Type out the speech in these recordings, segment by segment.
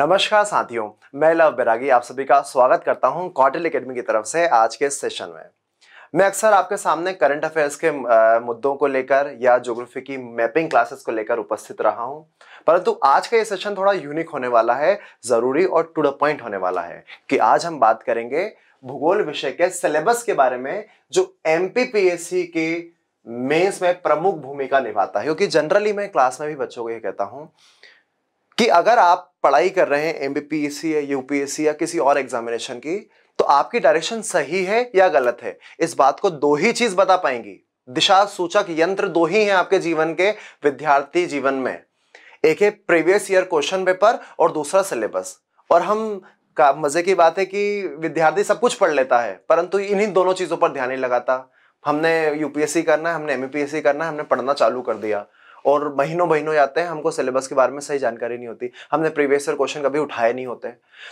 नमस्कार साथियों मैं लव बैरागी आप सभी का स्वागत करता हूं कॉटल एकेडमी की तरफ से आज के सेशन में मैं अक्सर आपके सामने करंट अफेयर्स के मुद्दों को लेकर या ज्योग्राफी की मैपिंग क्लासेस को लेकर उपस्थित रहा हूं परंतु आज का ये सेशन थोड़ा यूनिक होने वाला है ज़रूरी और टू द पॉइंट होने वाला है कि आज हम बात करेंगे भूगोल विषय के सिलेबस के बारे में जो एम के मेंस में प्रमुख भूमिका निभाता है क्योंकि जनरली मैं क्लास में भी बच्चों को यह कहता हूँ कि अगर आप पढ़ाई कर रहे हैं एम या यूपीएससी या किसी और एग्जामिनेशन की तो आपकी डायरेक्शन सही है या गलत है इस बात को दो ही चीज बता पाएंगी दिशा सूचक यंत्र दो ही हैं आपके जीवन के विद्यार्थी जीवन में एक है प्रीवियस ईयर क्वेश्चन पेपर और दूसरा सिलेबस और हम का मजे की बात है कि विद्यार्थी सब कुछ पढ़ लेता है परंतु इन्हीं दोनों चीजों पर ध्यान नहीं लगाता हमने यूपीएससी करना है हमने एमपीएससी करना है हमने पढ़ना चालू कर दिया और महीनों महीनों जाते हैं हमको सिलेबस के बारे में सही जानकारी नहीं होती हमने प्रीवियस ईयर क्वेश्चन कभी उठाए नहीं होते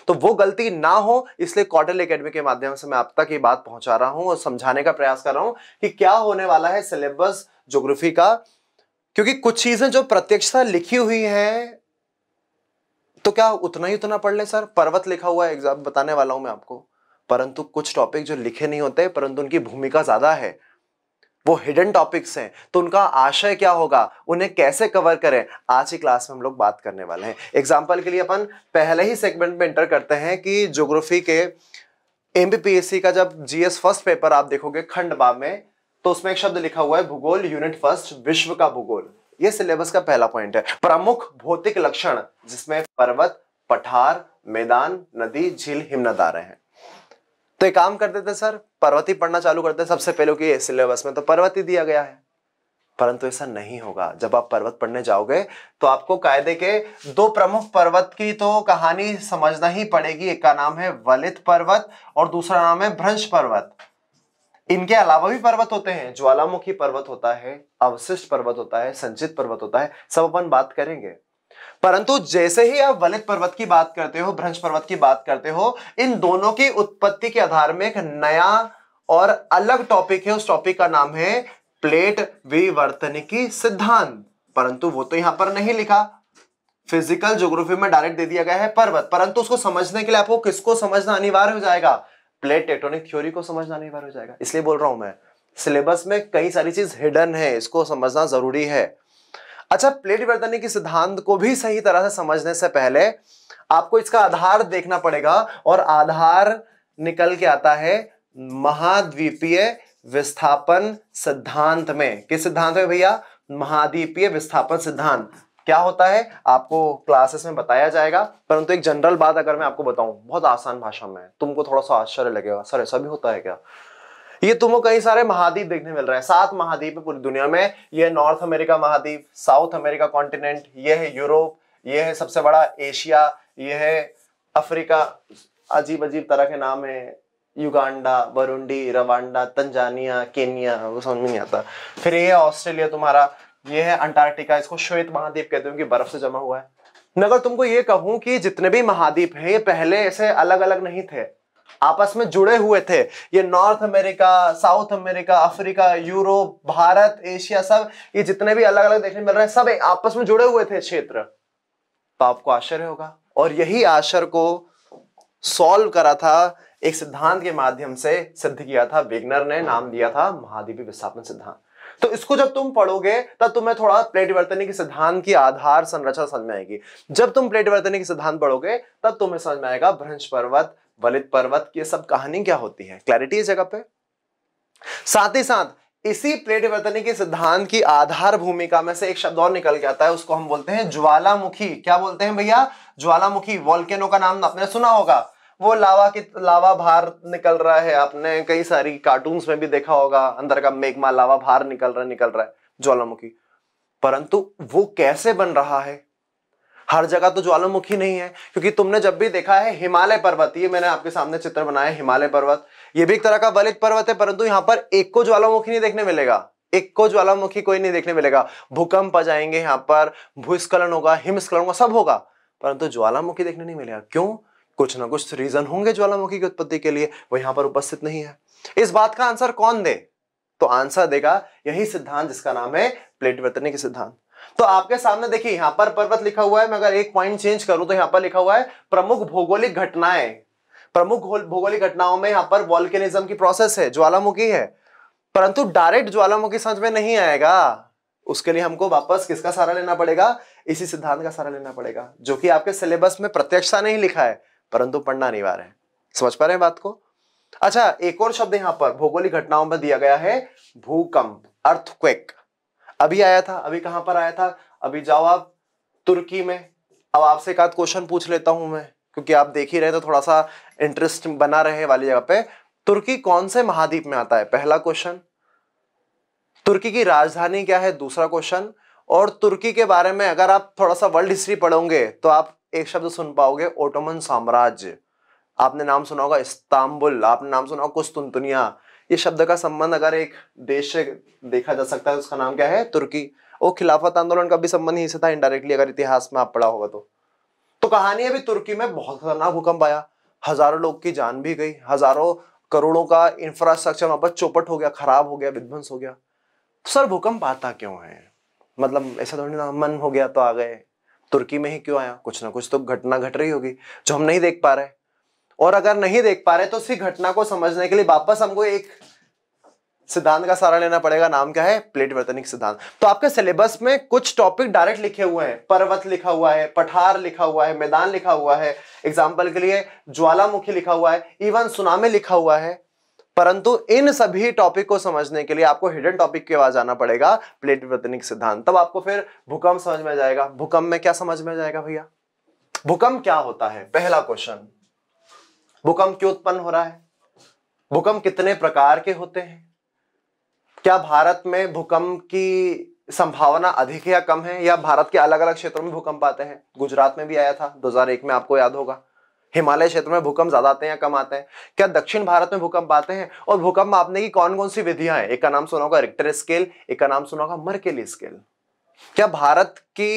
तो वो गलती ना हो इसलिए क्वार्टरली अकेडमी के माध्यम से मैं आप तक ये बात पहुंचा रहा हूँ और समझाने का प्रयास कर रहा हूँ कि क्या होने वाला है सिलेबस ज्योग्राफी का क्योंकि कुछ चीजें जो प्रत्यक्षता लिखी हुई है तो क्या उतना ही उतना पढ़ ले सर पर्वत लिखा हुआ है एग्जाम बताने वाला हूं मैं आपको परंतु कुछ टॉपिक जो लिखे नहीं होते परंतु उनकी भूमिका ज्यादा है वो हिडन टॉपिक्स हैं तो उनका आशय क्या होगा उन्हें कैसे कवर करें आज की क्लास में हम लोग बात करने वाले हैं एग्जाम्पल के लिए अपन पहले ही सेगमेंट में एंटर करते हैं कि ज्योग्राफी के एम का जब जीएस फर्स्ट पेपर आप देखोगे खंडबा में तो उसमें एक शब्द लिखा हुआ है भूगोल यूनिट फर्स्ट विश्व का भूगोल ये सिलेबस का पहला पॉइंट है प्रमुख भौतिक लक्षण जिसमें पर्वत पठार मैदान नदी झील रहे हैं तो एक काम करते थे सर पर्वती पढ़ना चालू करते सबसे पहले कि सिलेबस में तो पर्वती दिया गया है परंतु ऐसा नहीं होगा जब आप पर्वत पढ़ने जाओगे तो आपको कायदे के दो प्रमुख पर्वत की तो कहानी समझना ही पड़ेगी एक का नाम है वलित पर्वत और दूसरा नाम है भ्रंश पर्वत इनके अलावा भी पर्वत होते हैं ज्वालामुखी पर्वत होता है अवशिष्ट पर्वत होता है संचित पर्वत होता है सब अपन बात करेंगे परंतु जैसे ही आप वलित पर्वत की बात करते हो भ्रंश पर्वत की बात करते हो इन दोनों की उत्पत्ति के आधार में एक नया और अलग टॉपिक है उस टॉपिक का नाम है प्लेट विवर्तनिकी सिद्धांत परंतु वो तो यहां पर नहीं लिखा फिजिकल ज्योग्राफी में डायरेक्ट दे दिया गया है पर्वत परंतु उसको समझने के लिए आपको किसको समझना अनिवार्य हो जाएगा प्लेट टेक्टोनिक थ्योरी को समझना अनिवार्य हो जाएगा इसलिए बोल रहा हूं मैं सिलेबस में कई सारी चीज हिडन है इसको समझना जरूरी है अच्छा प्लेट विवर्तनी के सिद्धांत को भी सही तरह से समझने से पहले आपको इसका आधार देखना पड़ेगा और आधार निकल के आता है महाद्वीपीय विस्थापन सिद्धांत में किस सिद्धांत में भैया महाद्वीपीय विस्थापन सिद्धांत क्या होता है आपको क्लासेस में बताया जाएगा परंतु एक जनरल बात अगर मैं आपको बताऊं बहुत आसान भाषा में तुमको थोड़ा सा आश्चर्य लगेगा सर ऐसा भी होता है क्या ये तुमको कई सारे महाद्वीप देखने मिल रहा है सात महाद्वीप है पूरी दुनिया में ये नॉर्थ अमेरिका महाद्वीप साउथ अमेरिका कॉन्टिनेंट ये है यूरोप ये है सबसे बड़ा एशिया ये है अफ्रीका अजीब अजीब तरह के नाम है Uganda Burundi Rwanda Tanzania Kenya वो समझ में नहीं आता फिर ये ऑस्ट्रेलिया तुम्हारा ये है अंटार्कटिका इसको श्वेत महाद्वीप कहते हैं क्योंकि बर्फ से जमा हुआ है अगर तुमको ये कहूं कि जितने भी महाद्वीप हैं ये पहले ऐसे अलग अलग नहीं थे आपस में जुड़े हुए थे ये North America South America Africa Europe Bharat Asia सब ये जितने भी अलग अलग देखने मिल रहे हैं सब आपस में जुड़े हुए थे क्षेत्र तो आपको आश्चर्य होगा और यही आश्चर्य को सॉल्व करा था एक सिद्धांत के माध्यम से सिद्ध किया था विग्नर ने नाम दिया था महाद्वीपी विस्थापन सिद्धांत तो इसको जब तुम पढ़ोगे तब तुम्हें थोड़ा प्लेट वर्तनी के सिद्धांत की आधार संरचना समझ में आएगी जब तुम प्लेट वर्तनी के सिद्धांत पढ़ोगे तब तुम्हें समझ में आएगा भ्रंश पर्वत वलित पर्वत की सब कहानी क्या होती है क्लैरिटी इस जगह पे साथ ही साथ इसी प्लेट वर्तनी के सिद्धांत की आधार भूमिका में से एक शब्द और निकल के आता है उसको हम बोलते हैं ज्वालामुखी क्या बोलते हैं भैया ज्वालामुखी वॉल्केनो का नाम तो आपने सुना होगा वो लावा की लावा भार निकल रहा है आपने कई सारी कार्टून में भी देखा होगा अंदर का मेघमा लावा भार निकल रहा निकल रहा है ज्वालामुखी परंतु वो कैसे बन रहा है हर जगह तो ज्वालामुखी नहीं है क्योंकि तुमने जब भी देखा है हिमालय पर्वत ये मैंने आपके सामने चित्र बनाया हिमालय पर्वत ये भी एक तरह का वलित पर्वत है परंतु यहाँ पर एक को ज्वालामुखी नहीं देखने मिलेगा एक को ज्वालामुखी कोई नहीं देखने मिलेगा भूकंप आ जाएंगे यहाँ पर भूस्खलन होगा हिमस्खलन होगा सब होगा परंतु ज्वालामुखी देखने नहीं मिलेगा क्यों कुछ ना कुछ रीजन होंगे ज्वालामुखी की उत्पत्ति के लिए वो यहाँ पर उपस्थित नहीं है इस बात का आंसर कौन दे तो आंसर देगा यही सिद्धांत जिसका नाम है प्लेट के सिद्धांत तो आपके सामने देखिए यहां पर पर्वत लिखा हुआ है मैं अगर एक पॉइंट चेंज करूं तो यहां पर लिखा हुआ है प्रमुख भौगोलिक घटनाएं प्रमुख भौगोलिक घटनाओं में यहां पर वॉल्केनिज्म की प्रोसेस है ज्वालामुखी है परंतु डायरेक्ट ज्वालामुखी समझ में नहीं आएगा उसके लिए हमको वापस किसका सहारा लेना पड़ेगा इसी सिद्धांत का सहारा लेना पड़ेगा जो कि आपके सिलेबस में प्रत्यक्षता नहीं लिखा है परंतु पढ़ना अनिवार्य है समझ पा रहे हैं बात को अच्छा एक और शब्द यहां पर भौगोलिक घटनाओं में दिया गया है भूकंप अर्थक्वेक अभी आया था अभी कहां पर आया था अभी जाओ आप तुर्की में अब आपसे एक आध क्वेश्चन पूछ लेता हूं मैं क्योंकि आप देख ही रहे तो थोड़ा सा इंटरेस्ट बना रहे वाली जगह पे तुर्की कौन से महाद्वीप में आता है पहला क्वेश्चन तुर्की की राजधानी क्या है दूसरा क्वेश्चन और तुर्की के बारे में अगर आप थोड़ा सा वर्ल्ड हिस्ट्री पढ़ोगे तो आप एक शब्द सुन पाओगे ओटोमन साम्राज्य आपने नाम सुना होगा इस्तांबुल आपने नाम सुना होगा कुस्तुनतुनिया ये शब्द का संबंध अगर एक देश से देखा जा सकता है उसका नाम क्या है तुर्की और खिलाफत आंदोलन का भी संबंध ही से था इनडायरेक्टली अगर इतिहास में आप पढ़ा होगा तो तो कहानी अभी तुर्की में बहुत खतरनाक भूकंप आया हजारों लोग की जान भी गई हजारों करोड़ों का इंफ्रास्ट्रक्चर वहां पर चौपट हो गया खराब हो गया विध्वंस हो गया तो सर भूकंप आता क्यों है मतलब ऐसा थोड़ी ना मन हो गया तो आ गए तुर्की में ही क्यों आया कुछ ना कुछ तो घटना घट रही होगी जो हम नहीं देख पा रहे और अगर नहीं देख पा रहे तो उसी घटना को समझने के लिए वापस हमको एक सिद्धांत का सहारा लेना पड़ेगा नाम क्या है प्लेट वर्तनिक सिद्धांत तो आपके सिलेबस में कुछ टॉपिक डायरेक्ट लिखे हुए हैं पर्वत लिखा हुआ है पठार लिखा हुआ है मैदान लिखा हुआ है एग्जाम्पल के लिए ज्वालामुखी लिखा हुआ है इवन सुनामी लिखा हुआ है परंतु इन सभी टॉपिक को समझने के लिए आपको हिडन टॉपिक के आवाज जाना पड़ेगा प्लेट वर्तनिक सिद्धांत तब आपको फिर भूकंप समझ में जाएगा भूकंप में क्या समझ में जाएगा भैया भूकंप क्या होता है पहला क्वेश्चन भूकंप क्यों उत्पन्न हो रहा है भूकंप कितने प्रकार के होते हैं क्या भारत में भूकंप की संभावना अधिक या कम है या भारत के अलग अलग क्षेत्रों में भूकंप आते हैं गुजरात में भी आया था 2001 में आपको याद होगा हिमालय क्षेत्र में भूकंप ज्यादा आते हैं या कम आते हैं क्या दक्षिण भारत में भूकंप आते हैं और भूकंप मापने की कौन कौन सी विधियां हैं एक का नाम सुना होगा रिक्टर स्केल एक का नाम सुना होगा मर्केल स्केल क्या भारत की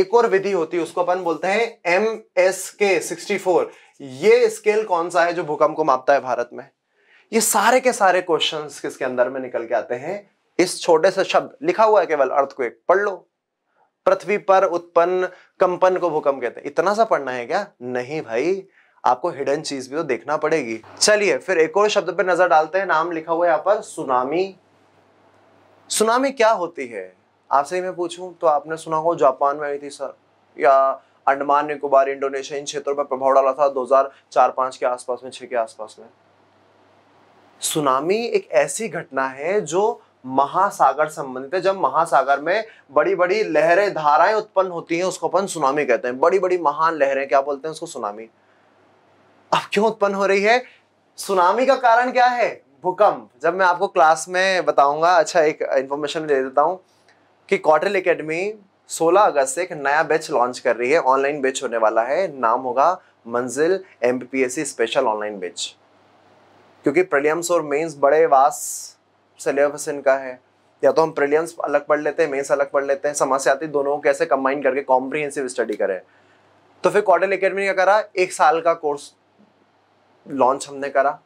एक और विधि होती है उसको अपन बोलते हैं M S K sixty four ये स्केल कौन सा है जो भूकंप को मापता है भारत में ये सारे के सारे क्वेश्चन किसके अंदर में निकल के आते हैं इस छोटे से शब्द लिखा हुआ है केवल एक पढ़ लो पृथ्वी पर उत्पन्न कंपन को भूकंप कहते हैं इतना सा पढ़ना है क्या नहीं भाई आपको हिडन चीज भी तो देखना पड़ेगी चलिए फिर एक और शब्द पर नजर डालते हैं नाम लिखा हुआ है यहाँ पर सुनामी सुनामी क्या होती है आपसे ही मैं पूछूं तो आपने सुना हो जापान में आई थी सर या अंडमान निकोबार इंडोनेशिया इन क्षेत्रों पर प्रभाव डाला था चार पांच के आसपास में छह के आसपास में सुनामी एक ऐसी घटना है जो महासागर संबंधित है जब महासागर में बड़ी बड़ी लहरें धाराएं उत्पन्न होती हैं उसको अपन सुनामी कहते हैं बड़ी बड़ी महान लहरें क्या बोलते हैं उसको सुनामी अब क्यों उत्पन्न हो रही है सुनामी का कारण क्या है भूकंप जब मैं आपको क्लास में बताऊंगा अच्छा एक इंफॉर्मेशन दे देता हूँ कि कॉटल एकेडमी 16 अगस्त से एक नया बैच लॉन्च कर रही है ऑनलाइन बैच होने वाला है नाम होगा Manzil M special online batch क्योंकि प्रिलियम्स और मेंस बड़े वास सिलेबस इनका है या तो हम प्रिलियम्स अलग पढ़ लेते हैं मेंस अलग पढ़ लेते हैं समझ से आती दोनों को कैसे कंबाइन करके कॉम्प्रीहेंसिव स्टडी करें तो फिर कॉडल अकेडमी ने क्या करा एक साल का कोर्स लॉन्च हमने करा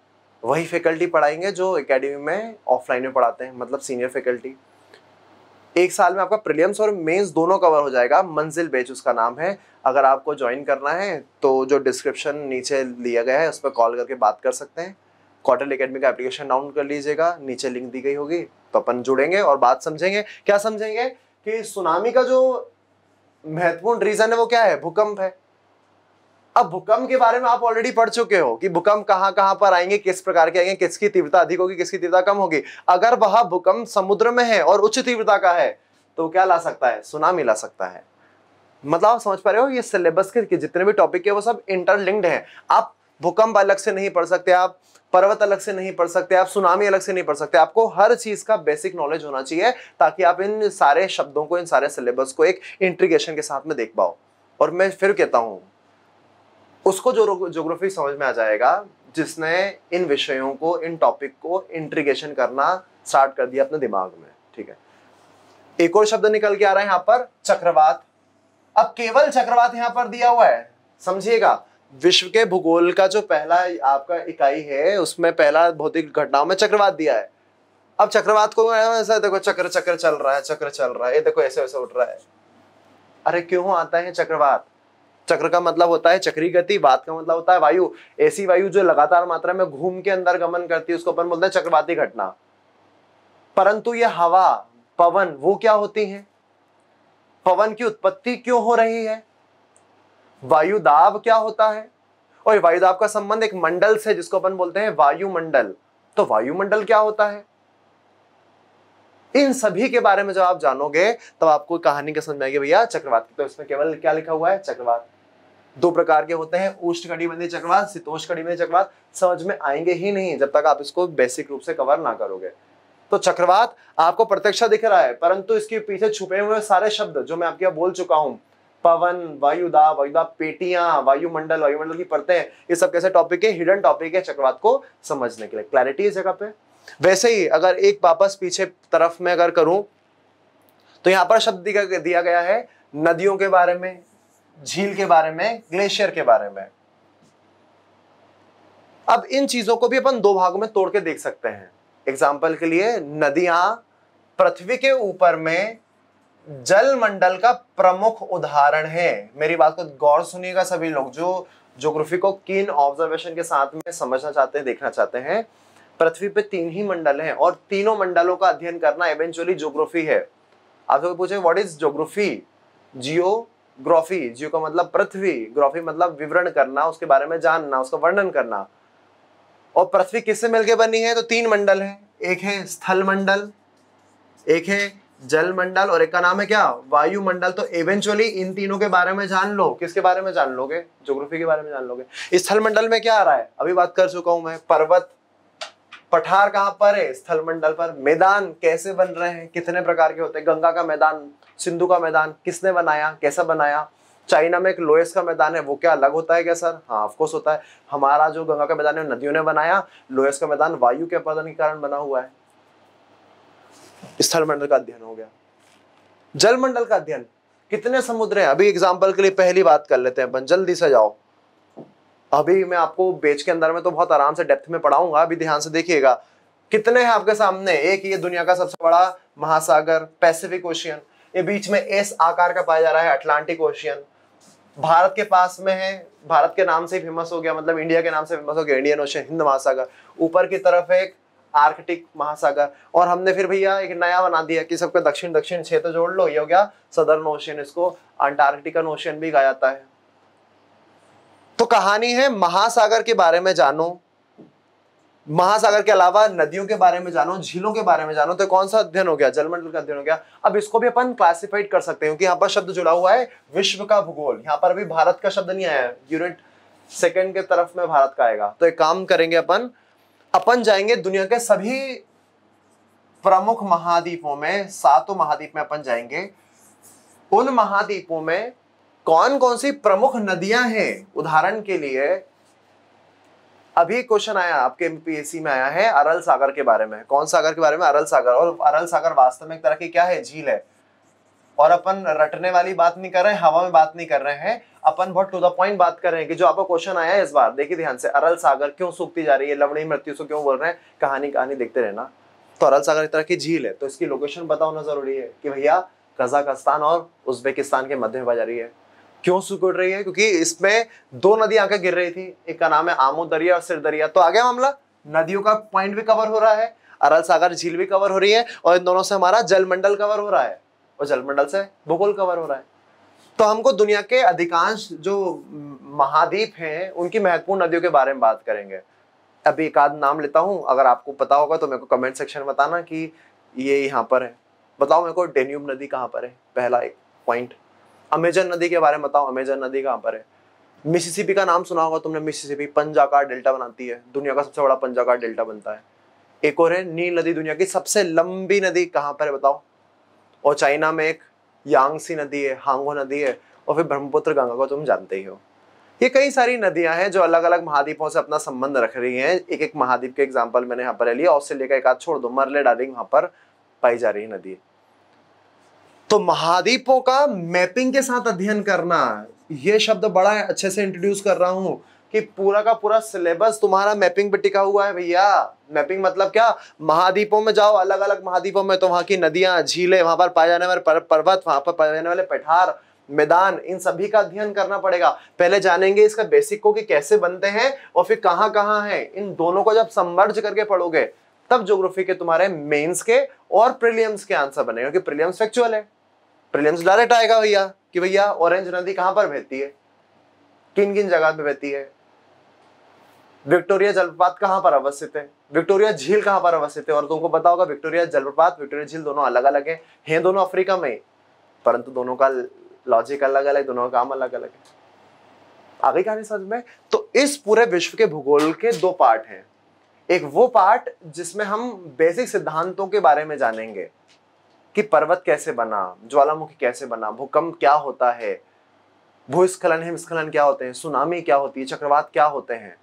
वही फैकल्टी पढ़ाएंगे जो एकेडमी में ऑफलाइन में पढ़ाते हैं मतलब सीनियर फैकल्टी एक साल में आपका प्रीलियम्स और मेंस दोनों कवर हो जाएगा मंजिल बेच उसका नाम है अगर आपको ज्वाइन करना है तो जो डिस्क्रिप्शन नीचे लिया गया है उस पर कॉल करके बात कर सकते हैं क्वार्टर अकेडमी का एप्लीकेशन डाउनलोड कर लीजिएगा नीचे लिंक दी गई होगी तो अपन जुड़ेंगे और बात समझेंगे क्या समझेंगे कि सुनामी का जो महत्वपूर्ण रीजन है वो क्या है भूकंप है अब भूकंप के बारे में आप ऑलरेडी पढ़ चुके हो कि भूकंप कहां कहां पर आएंगे किस प्रकार के आएंगे किसकी तीव्रता अधिक होगी किसकी तीव्रता कम होगी अगर वह भूकंप समुद्र में है और उच्च तीव्रता का है तो क्या ला सकता है सुनामी ला सकता है मतलब आप समझ पा रहे हो ये सिलेबस के जितने भी टॉपिक है वो सब इंटरलिंक्ड है आप भूकंप अलग से नहीं पढ़ सकते आप पर्वत अलग से नहीं पढ़ सकते आप सुनामी अलग से नहीं पढ़ सकते आपको हर चीज का बेसिक नॉलेज होना चाहिए ताकि आप इन सारे शब्दों को इन सारे सिलेबस को एक इंट्रीगेशन के साथ में देख पाओ और मैं फिर कहता हूं उसको जो जोग्राफी समझ में आ जाएगा जिसने इन विषयों को इन टॉपिक को इंट्रीगेशन करना स्टार्ट कर दिया अपने दिमाग में ठीक है एक और शब्द निकल के आ रहा है यहां पर चक्रवात अब केवल चक्रवात यहां पर दिया हुआ है समझिएगा विश्व के भूगोल का जो पहला आपका इकाई है उसमें पहला भौतिक घटनाओं में चक्रवात दिया है अब चक्रवात को ऐसा देखो चक्र चक्र चल रहा है चक्र चल रहा है ये देखो ऐसे वैसे उठ रहा है अरे क्यों आता है चक्रवात चक्र का मतलब होता है चक्री गति वात का मतलब होता है वायु ऐसी वायु जो लगातार मात्रा में घूम के अंदर गमन करती है उसको अपन बोलते हैं चक्रवाती घटना परंतु ये हवा पवन वो क्या होती है पवन की उत्पत्ति क्यों हो रही है वायुदाब क्या होता है और वायुदाब का संबंध एक मंडल से जिसको अपन बोलते हैं वायुमंडल तो वायुमंडल क्या होता है इन सभी के बारे में जब आप जानोगे तब तो आपको कहानी का समझ में आएगी भैया चक्रवात की तो इसमें केवल क्या लिखा हुआ है चक्रवात दो प्रकार के होते हैं उष्णकटिबंधीय चक्रवात शीतोष्णकटिबंधीय चक्रवात समझ में आएंगे ही नहीं जब तक आप इसको बेसिक रूप से कवर ना करोगे तो चक्रवात आपको प्रत्यक्ष दिख रहा है परंतु इसके पीछे छुपे हुए सारे शब्द जो मैं आपके बोल चुका हूं पवन वायुदा वायुदा पेटियां वायुमंडल वायुमंडल की पढ़ते हैं ये सब कैसे टॉपिक है हिडन टॉपिक है चक्रवात को समझने के लिए क्लैरिटी इस जगह पे वैसे ही अगर एक वापस पीछे तरफ में अगर करूं तो यहाँ पर शब्द दिया गया है नदियों के बारे में झील के बारे में ग्लेशियर के बारे में अब इन चीजों को भी अपन दो भागों में तोड़ के देख सकते हैं एग्जाम्पल के लिए नदियां पृथ्वी के ऊपर में जल मंडल का प्रमुख उदाहरण है मेरी बात को गौर सुनिएगा सभी लोग जो ज्योग्राफी को कीन ऑब्जर्वेशन के साथ में समझना चाहते हैं देखना चाहते हैं पृथ्वी पे तीन ही मंडल हैं और तीनों मंडलों का अध्ययन करना इवेंचुअली ज्योग्राफी है आप लोग पूछे what is geography geography geo का मतलब पृथ्वी ग्रॉफी मतलब विवरण करना उसके बारे में जानना उसका वर्णन करना और पृथ्वी किससे मिलकर बनी है तो तीन मंडल है एक है स्थल मंडल एक है जल मंडल और एक का नाम है क्या वायुमंडल तो इवेंचुअली इन तीनों के बारे में जान लो किसके बारे में जान लोगे ज्योग्राफी के बारे में जान लोगे स्थल मंडल में क्या आ रहा है अभी बात कर चुका हूं मैं पर्वत पठार कहां पर है स्थल मंडल पर मैदान कैसे बन रहे हैं कितने प्रकार के होते हैं गंगा का मैदान सिंधु का मैदान किसने बनाया कैसा बनाया चाइना में एक लोएस का मैदान है वो क्या अलग होता है क्या सर हाँ ऑफकोर्स होता है हमारा जो गंगा का मैदान है नदियों ने बनाया लोएस का मैदान वायु के उत्पादन के कारण बना हुआ है मंडल का अध्ययन हो गया मंडल का अध्ययन कितने समुद्र हैं अभी एग्जाम्पल के लिए पहली बात कर लेते हैं अपन जल्दी से जाओ अभी मैं आपको बेच के अंदर में तो बहुत आराम से डेप्थ में पढ़ाऊंगा अभी ध्यान से देखिएगा कितने हैं आपके सामने एक ये दुनिया का सबसे बड़ा महासागर पैसिफिक ओशियन ये बीच में एस आकार का पाया जा रहा है अटलांटिक ओशियन भारत के पास में है भारत के नाम से फेमस हो गया मतलब इंडिया के नाम से फेमस हो गया इंडियन ओशियन हिंद महासागर ऊपर की तरफ है एक आर्कटिक महासागर और हमने फिर भैया एक नया बना दिया कि सबका दक्षिण दक्षिण क्षेत्र जोड़ लो ये हो गया सदर्न ओशियन इसको अंटार्कटिकन ओशियन भी कहा जाता है तो कहानी है महासागर के बारे में जानो महासागर के अलावा नदियों के बारे में जानो झीलों के बारे में जानो तो कौन सा अध्ययन हो गया जलमंडल का अध्ययन हो गया अब इसको भी अपन क्लासिफाइड कर सकते हैं क्योंकि यहाँ पर शब्द जुड़ा हुआ है विश्व का भूगोल यहाँ पर अभी भारत का शब्द नहीं आया यूनिट सेकेंड के तरफ में भारत का आएगा तो एक काम करेंगे अपन अपन जाएंगे दुनिया के सभी प्रमुख महाद्वीपों में सातों महाद्वीप में अपन जाएंगे उन महाद्वीपों में कौन कौन सी प्रमुख नदियां हैं उदाहरण के लिए अभी क्वेश्चन आया आपके एमपीएससी में आया है अरल सागर के बारे में कौन सागर के बारे में अरल सागर और अरल सागर वास्तव में एक तरह की क्या है झील है और अपन रटने वाली बात नहीं कर रहे हैं हवा में बात नहीं कर रहे हैं अपन बहुत टू द पॉइंट बात कर रहे हैं कि जो आपका क्वेश्चन आया है इस बार देखिए ध्यान से अरल सागर क्यों सूखती जा रही है लवणी मृत्यु से क्यों बोल रहे हैं कहानी कहानी देखते रहना तो अरल सागर एक तरह की झील है तो इसकी लोकेशन पता होना जरूरी है कि भैया कजाकस्तान और उज्बेकिस्तान के मध्य में जा रही है क्यों सिकुड़ रही है क्योंकि इसमें दो नदियां आकर गिर रही थी एक का नाम है आमो दरिया और सिर दरिया तो आ गया मामला नदियों का पॉइंट भी कवर हो रहा है अरल सागर झील भी कवर हो रही है और इन दोनों से हमारा जलमंडल कवर हो रहा है और जलमंडल से भूगोल कवर हो रहा है तो हमको दुनिया के अधिकांश जो महाद्वीप हैं उनकी महत्वपूर्ण नदियों के बारे में बात करेंगे अभी एक आध नाम लेता हूँ अगर आपको पता होगा तो मेरे को कमेंट सेक्शन में बताना कि ये यहाँ पर है बताओ मेरे को डेन्यूब नदी कहाँ पर है पहला एक पॉइंट अमेजन नदी के बारे में बताओ अमेजन नदी कहाँ पर है मिसिसिपी का नाम सुना होगा तुमने मिसिसिपी पंजाकार डेल्टा बनाती है दुनिया का सबसे बड़ा पंजाकार डेल्टा बनता है एक और है नील नदी दुनिया की सबसे लंबी नदी कहाँ पर है बताओ और चाइना में एक यांगसी नदी है हांगो नदी है और फिर ब्रह्मपुत्र गंगा को तुम जानते ही हो ये कई सारी नदियां हैं जो अलग अलग महाद्वीपों से अपना संबंध रख रही हैं एक एक महाद्वीप के एग्जाम्पल मैंने यहाँ पर ले लिया ऑस्ट्रेलिया का एक आध छोड़ दो मरले डालिंग वहां पर पाई जा रही नदी है तो महाद्वीपों का मैपिंग के साथ अध्ययन करना ये शब्द बड़ा अच्छे से इंट्रोड्यूस कर रहा हूं कि पूरा का पूरा सिलेबस तुम्हारा मैपिंग पे टिका हुआ है भैया मैपिंग मतलब क्या महाद्वीपों में जाओ अलग अलग महाद्वीपों में तो वहां की नदियां झीलें वहां पर पाए जाने वाले पर्वत वहां पर पाए जाने वाले पठार मैदान इन सभी का अध्ययन करना पड़ेगा पहले जानेंगे इसका बेसिक को कि कैसे बनते हैं और फिर कहाँ कहाँ है इन दोनों को जब समर्ज करके पढ़ोगे तब ज्योग्राफी के तुम्हारे मेंस के और प्रिलियम्स के आंसर बने क्योंकि प्रिलियम्स फैक्चुअल है प्रिलिम्स डायरेक्ट आएगा भैया कि भैया ऑरेंज नदी कहां पर बहती है किन किन जगह पे बहती है विक्टोरिया जलप्रपात कहाँ पर अवस्थित है विक्टोरिया झील कहाँ पर अवस्थित है और तुमको पता होगा विक्टोरिया जलप्रपात विक्टोरिया झील दोनों अलग अलग है, हैं दोनों अफ्रीका में परंतु दोनों का लॉजिक अलग अलग दोनों का काम अलग अलग है आगे कहानी समझ में तो इस पूरे विश्व के भूगोल के दो पार्ट हैं एक वो पार्ट जिसमें हम बेसिक सिद्धांतों के बारे में जानेंगे कि पर्वत कैसे बना ज्वालामुखी कैसे बना भूकंप क्या होता है भूस्खलन हिमस्खलन क्या होते हैं सुनामी क्या होती है चक्रवात क्या होते हैं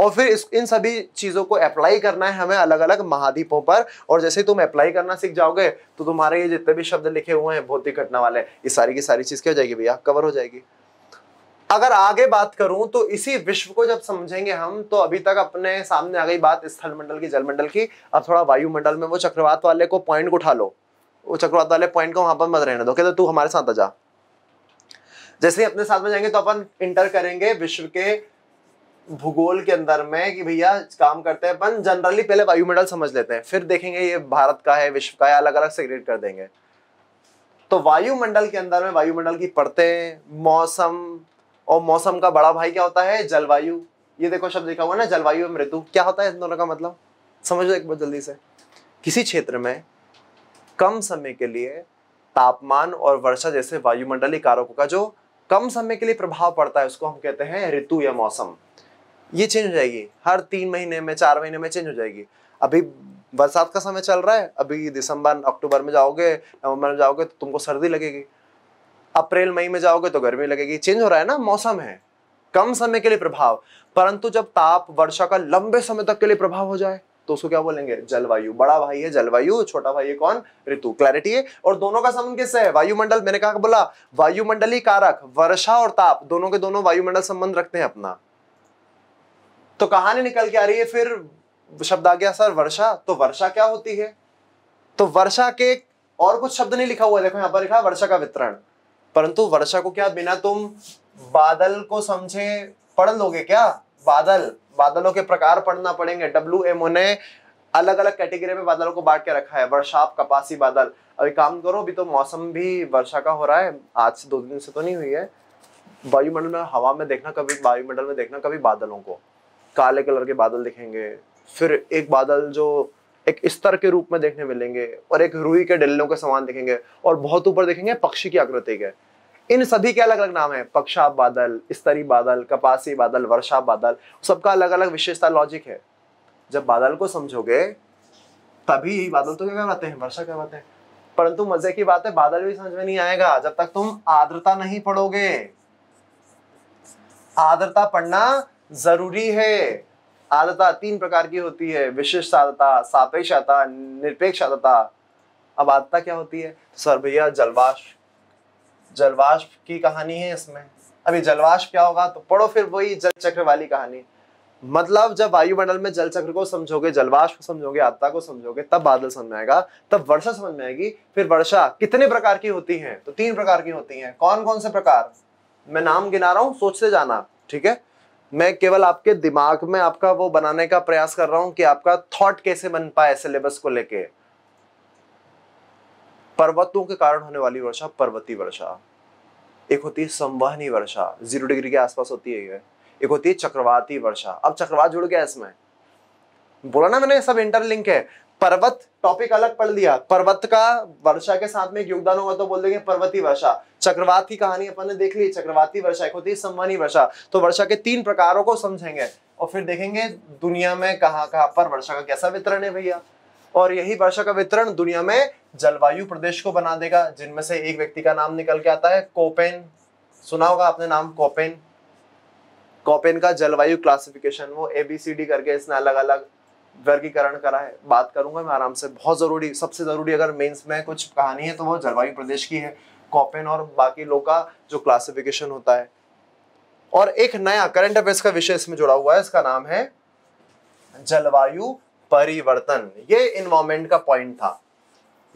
और फिर इस इन सभी चीज़ों को अप्लाई करना है हमें अलग अलग महाद्वीपों पर और जैसे तुम अप्लाई करना सीख जाओगे तो तुम्हारे ये जितने भी शब्द लिखे हुए हैं भौतिक घटना वाले ये सारी की सारी चीज़ क्या हो जाएगी भैया कवर हो जाएगी अगर आगे बात करूं तो इसी विश्व को जब समझेंगे हम तो अभी तक अपने सामने आ गई बात स्थल मंडल की जलमंडल की अब थोड़ा वायुमंडल में वो चक्रवात वाले को पॉइंट उठा लो वो चक्रवात वाले पॉइंट को वहां पर मत रहने दो कहते तो तू हमारे साथ आ जा जैसे ही अपने साथ में जाएंगे तो अपन इंटर करेंगे विश्व के भूगोल के अंदर में कि भैया काम करते हैं अपन जनरली पहले वायुमंडल समझ लेते हैं फिर देखेंगे ये भारत का है विश्व का है अलग अलग सेग्रेट कर देंगे तो वायुमंडल के अंदर में वायुमंडल की परतें मौसम और मौसम का बड़ा भाई क्या होता है जलवायु ये देखो शब्द लिखा हुआ ना जलवायु एवं क्या होता है इन दोनों का मतलब समझो एक बार जल्दी से किसी क्षेत्र में कम समय के लिए तापमान और वर्षा जैसे वायुमंडलीय कारकों का जो कम समय के लिए प्रभाव पड़ता है उसको हम कहते हैं ऋतु या मौसम ये चेंज हो जाएगी हर तीन महीने में चार महीने में चेंज हो जाएगी अभी बरसात का समय चल रहा है अभी दिसंबर अक्टूबर में जाओगे नवंबर में जाओगे तो तुमको सर्दी लगेगी अप्रैल मई में जाओगे तो गर्मी लगेगी चेंज हो रहा है ना मौसम है कम समय के लिए प्रभाव परंतु जब ताप वर्षा का लंबे समय तक के लिए प्रभाव हो जाए तो उसको क्या बोलेंगे जलवायु बड़ा भाई है जलवायु छोटा भाई है कौन ऋतु क्लैरिटी है और दोनों का संबंध किससे है वायुमंडल मैंने कहा बोला वायुमंडली कारक वर्षा और ताप दोनों के दोनों वायुमंडल संबंध रखते हैं अपना तो कहानी निकल के आ रही है फिर शब्द आ गया सर वर्षा तो वर्षा क्या होती है तो वर्षा के और कुछ शब्द नहीं लिखा हुआ देखो यहां पर लिखा वर्षा का वितरण परंतु वर्षा को क्या बिना तुम बादल को समझे पढ़ लोगे क्या बादल बादलों के प्रकार पढ़ना पड़ेंगे डब्ल्यू एम ने अलग अलग कैटेगरी में बादलों को बांट के रखा है वर्षाप कपासी बादल अभी काम करो अभी तो मौसम भी वर्षा का हो रहा है आज से दो दिन से तो नहीं हुई है वायुमंडल में हवा में देखना कभी वायुमंडल में देखना कभी बादलों को काले कलर के बादल दिखेंगे फिर एक बादल जो एक स्तर के रूप में देखने मिलेंगे और एक रूई के डिल्लों के समान दिखेंगे और बहुत ऊपर देखेंगे पक्षी की आकृति के इन सभी के अलग अलग नाम है पक्षा बादल स्तरी बादल कपासी बादल वर्षा बादल सबका अलग अलग विशेषता लॉजिक है जब बादल को समझोगे तभी बादल तो क्या कहलाते हैं वर्षा कहलाते हैं परंतु मजे की बात है बादल भी समझ में नहीं आएगा जब तक तुम आर्द्रता नहीं पढ़ोगे आर्द्रता पढ़ना जरूरी है आदता तीन प्रकार की होती है विशिष्ट आदता सापेक्ष आता निरपेक्ष आदता अब आदता क्या होती है तो सर भैया जलवाष्प जलवाष्प की कहानी है इसमें अभी जलवाष्प क्या होगा तो पढ़ो फिर वही जल चक्र वाली कहानी मतलब जब वायुमंडल में जल चक्र को समझोगे जलवाष्प को समझोगे आत्ता को समझोगे तब बादल समझ में आएगा तब वर्षा समझ में आएगी फिर वर्षा कितने प्रकार की होती है तो तीन प्रकार की होती है कौन कौन से प्रकार मैं नाम गिना रहा हूँ सोचते जाना ठीक है मैं केवल आपके दिमाग में आपका वो बनाने का प्रयास कर रहा हूँ कि आपका थॉट कैसे बन पाए सिलेबस को लेके पर्वतों के कारण होने वाली वर्षा पर्वतीय वर्षा एक होती है संवहनी वर्षा जीरो डिग्री के आसपास होती है ये एक होती है चक्रवाती वर्षा अब चक्रवात जुड़ गया इसमें बोला ना मैंने सब इंटरलिंक है पर्वत टॉपिक अलग पढ़ लिया पर्वत का वर्षा के साथ में एक योगदान होगा तो बोल देंगे पर्वतीय वर्षा चक्रवात की कहानी अपन ने देख ली चक्रवाती वर्षा एक होती है संवहनी वर्षा तो वर्षा के तीन प्रकारों को समझेंगे और फिर देखेंगे दुनिया में कहाँ कहाँ पर वर्षा का कैसा वितरण है भैया और यही वर्षा का वितरण दुनिया में जलवायु प्रदेश को बना देगा जिनमें से एक व्यक्ति का नाम निकल के आता है कोपेन सुना होगा आपने नाम कोपेन कोपेन का जलवायु क्लासिफिकेशन वो एबीसीडी करके इसने अलग अलग वर्गीकरण करा है बात करूंगा मैं आराम से बहुत जरूरी सबसे जरूरी अगर मेंस में कुछ कहानी है तो वो जलवायु प्रदेश की है कॉपेन और बाकी लोग का जो क्लासिफिकेशन होता है और एक नया करंट अफेयर्स का विषय इसमें जुड़ा हुआ है इसका नाम है जलवायु परिवर्तन ये इन्वायरमेंट का पॉइंट था